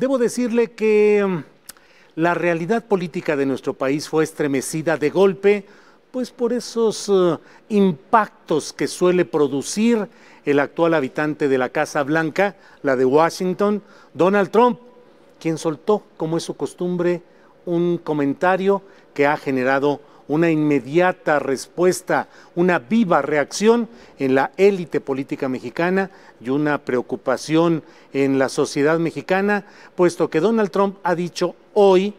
Debo decirle que mm, la realidad política de nuestro país fue estremecida de golpe, pues por esos eh, impactos que suele producir el actual habitante de la Casa Blanca, la de Washington, Donald Trump, quien soltó, como es su costumbre, un comentario que ha generado una inmediata respuesta, una viva reacción en la élite política mexicana y una preocupación en la sociedad mexicana, puesto que Donald Trump ha dicho hoy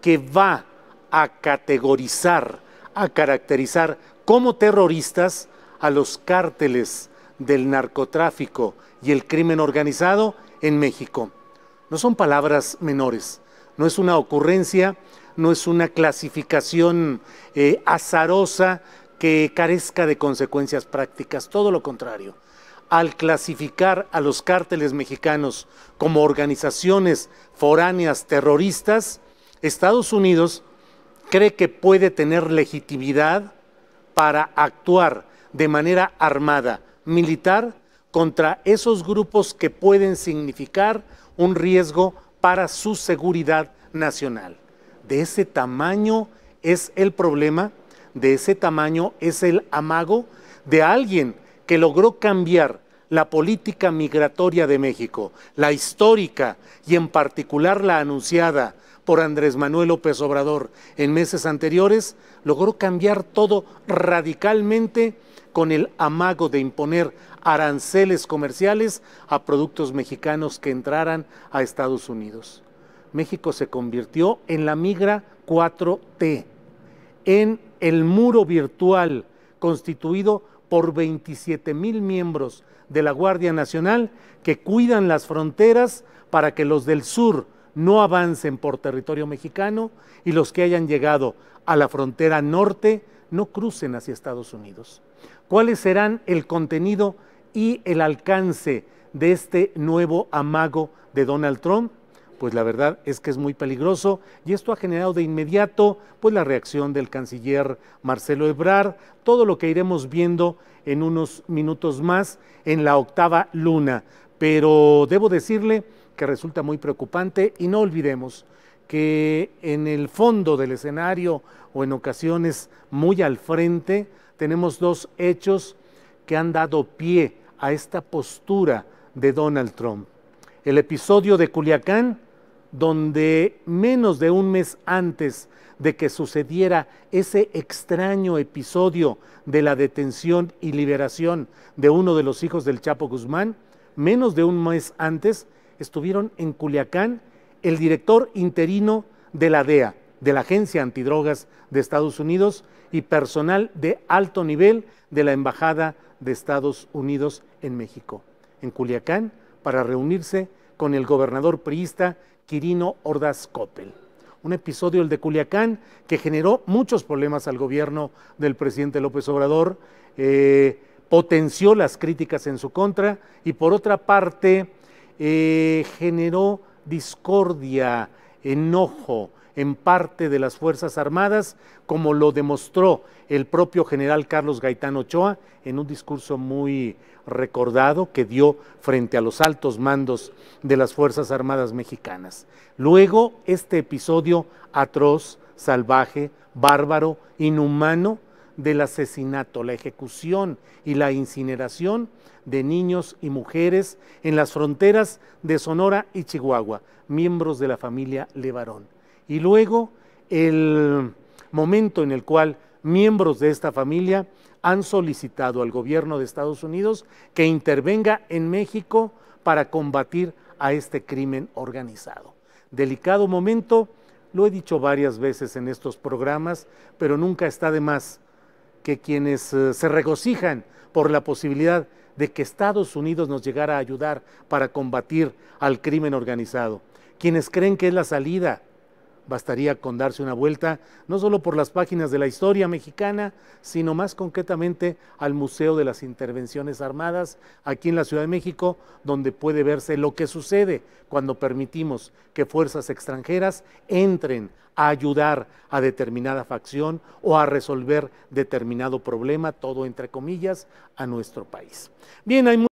que va a categorizar, a caracterizar como terroristas a los cárteles del narcotráfico y el crimen organizado en México. No son palabras menores, no es una ocurrencia, no es una clasificación eh, azarosa que carezca de consecuencias prácticas, todo lo contrario. Al clasificar a los cárteles mexicanos como organizaciones foráneas terroristas, Estados Unidos cree que puede tener legitimidad para actuar de manera armada, militar, contra esos grupos que pueden significar un riesgo para su seguridad nacional. De ese tamaño es el problema, de ese tamaño es el amago de alguien que logró cambiar la política migratoria de México, la histórica y en particular la anunciada por Andrés Manuel López Obrador en meses anteriores, logró cambiar todo radicalmente con el amago de imponer aranceles comerciales a productos mexicanos que entraran a Estados Unidos. México se convirtió en la migra 4T, en el muro virtual constituido por 27 mil miembros de la Guardia Nacional que cuidan las fronteras para que los del sur no avancen por territorio mexicano y los que hayan llegado a la frontera norte no crucen hacia Estados Unidos. ¿Cuáles serán el contenido y el alcance de este nuevo amago de Donald Trump? pues la verdad es que es muy peligroso y esto ha generado de inmediato pues la reacción del canciller Marcelo Ebrard, todo lo que iremos viendo en unos minutos más en la octava luna. Pero debo decirle que resulta muy preocupante y no olvidemos que en el fondo del escenario o en ocasiones muy al frente tenemos dos hechos que han dado pie a esta postura de Donald Trump. El episodio de Culiacán donde menos de un mes antes de que sucediera ese extraño episodio de la detención y liberación de uno de los hijos del Chapo Guzmán, menos de un mes antes estuvieron en Culiacán el director interino de la DEA, de la Agencia Antidrogas de Estados Unidos, y personal de alto nivel de la Embajada de Estados Unidos en México, en Culiacán, para reunirse con el gobernador priista Quirino Ordaz Coppel. Un episodio, el de Culiacán, que generó muchos problemas al gobierno del presidente López Obrador, eh, potenció las críticas en su contra y por otra parte eh, generó discordia, enojo, en parte de las Fuerzas Armadas, como lo demostró el propio general Carlos Gaitán Ochoa en un discurso muy recordado que dio frente a los altos mandos de las Fuerzas Armadas mexicanas. Luego, este episodio atroz, salvaje, bárbaro, inhumano del asesinato, la ejecución y la incineración de niños y mujeres en las fronteras de Sonora y Chihuahua, miembros de la familia Levarón y luego el momento en el cual miembros de esta familia han solicitado al gobierno de Estados Unidos que intervenga en México para combatir a este crimen organizado. Delicado momento, lo he dicho varias veces en estos programas, pero nunca está de más que quienes eh, se regocijan por la posibilidad de que Estados Unidos nos llegara a ayudar para combatir al crimen organizado, quienes creen que es la salida, Bastaría con darse una vuelta no solo por las páginas de la historia mexicana, sino más concretamente al Museo de las Intervenciones Armadas aquí en la Ciudad de México, donde puede verse lo que sucede cuando permitimos que fuerzas extranjeras entren a ayudar a determinada facción o a resolver determinado problema, todo entre comillas, a nuestro país. Bien, hay